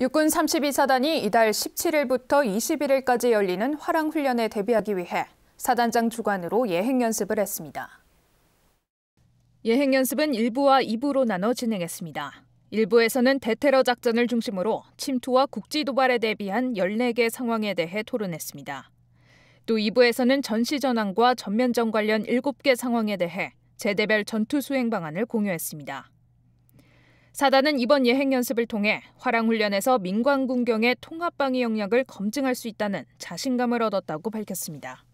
육군 32사단이 이달 17일부터 21일까지 열리는 화랑훈련에 대비하기 위해 사단장 주관으로 예행연습을 했습니다. 예행연습은 1부와 2부로 나눠 진행했습니다. 1부에서는 대테러 작전을 중심으로 침투와 국지 도발에 대비한 14개 상황에 대해 토론했습니다. 또 2부에서는 전시전환과 전면전 관련 7개 상황에 대해 제대별 전투 수행 방안을 공유했습니다. 사단은 이번 예행 연습을 통해 화랑 훈련에서 민관 군경의 통합 방위 역량을 검증할 수 있다는 자신감을 얻었다고 밝혔습니다.